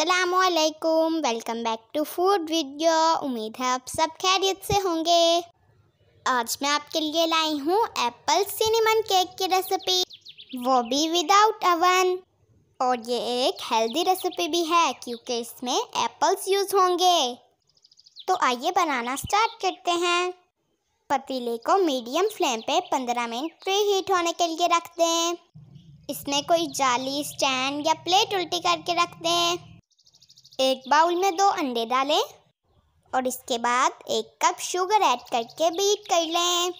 असलकुम welcome back to food video उम्मीद है आप सब खैरियत से होंगे आज मैं आपके लिए लाई हूँ एप्पल सिनेमन केक की रेसिपी वो भी विदाउट अवन और ये एक हेल्दी रेसिपी भी है क्योंकि इसमें एप्पल्स यूज़ होंगे तो आइए बनाना स्टार्ट करते हैं पतीले को मीडियम फ्लेम पे 15 मिनट प्री हीट होने के लिए रख दें इसमें कोई जाली स्टैंड या प्लेट उल्टी करके रख दें एक बाउल में दो अंडे डालें और इसके बाद एक कप शुगर ऐड करके बीट कर लें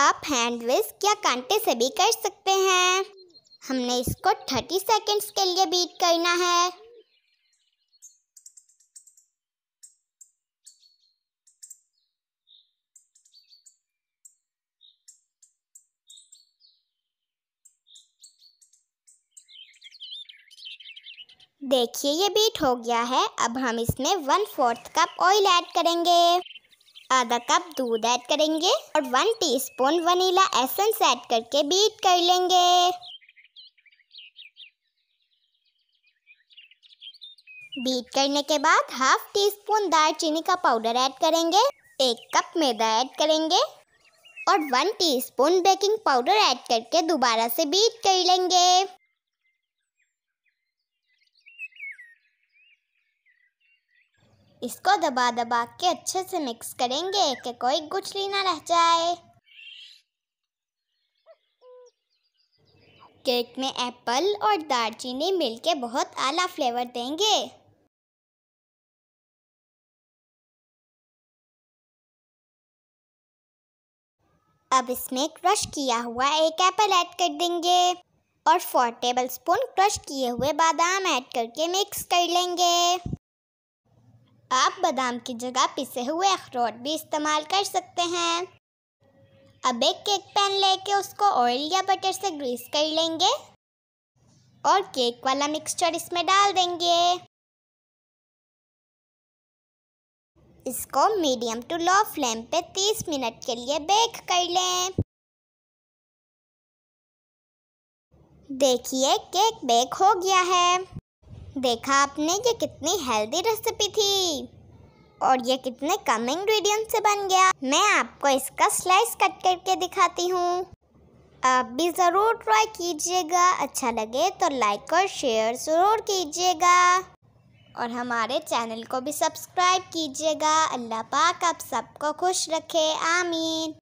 आप हैंड विस्क या कांटे से भी कर सकते हैं हमने इसको थर्टी सेकेंड्स के लिए बीट करना है देखिए ये बीट हो गया है अब हम इसमें one fourth cup oil add करेंगे आधा कप दूध ऐड करेंगे और one teaspoon vanilla essence add करके बीट कर लेंगे बीट करने के बाद हाफ टी स्पून दालचीनी का पाउडर ऐड करेंगे एक कप मैदा ऐड करेंगे और one teaspoon baking powder add करके दोबारा से बीट कर लेंगे इसको दबा दबा के अच्छे से मिक्स करेंगे कि कोई गुठली ना रह जाए केक में एप्पल और दालचीनी मिलके बहुत आला फ्लेवर देंगे अब इसमें क्रश किया हुआ एक एप्पल ऐड कर देंगे और फोर टेबल स्पून क्रश किए हुए बादाम ऐड करके मिक्स कर लेंगे आप बादाम की जगह पिसे हुए अखरोट भी इस्तेमाल कर सकते हैं अब एक केक पैन लेके उसको ऑयल या बटर से ग्रीस कर लेंगे और केक वाला मिक्सचर इसमें डाल देंगे इसको मीडियम टू लो फ्लेम पे 30 मिनट के लिए बेक कर लें देखिए केक बेक हो गया है देखा आपने ये कितनी हेल्दी रेसिपी थी और ये कितने कम इंग्रेडिएंट से बन गया मैं आपको इसका स्लाइस कट करके दिखाती हूँ आप भी ज़रूर ट्राई कीजिएगा अच्छा लगे तो लाइक और शेयर ज़रूर कीजिएगा और हमारे चैनल को भी सब्सक्राइब कीजिएगा अल्लाह पाक आप सबको खुश रखे आमीन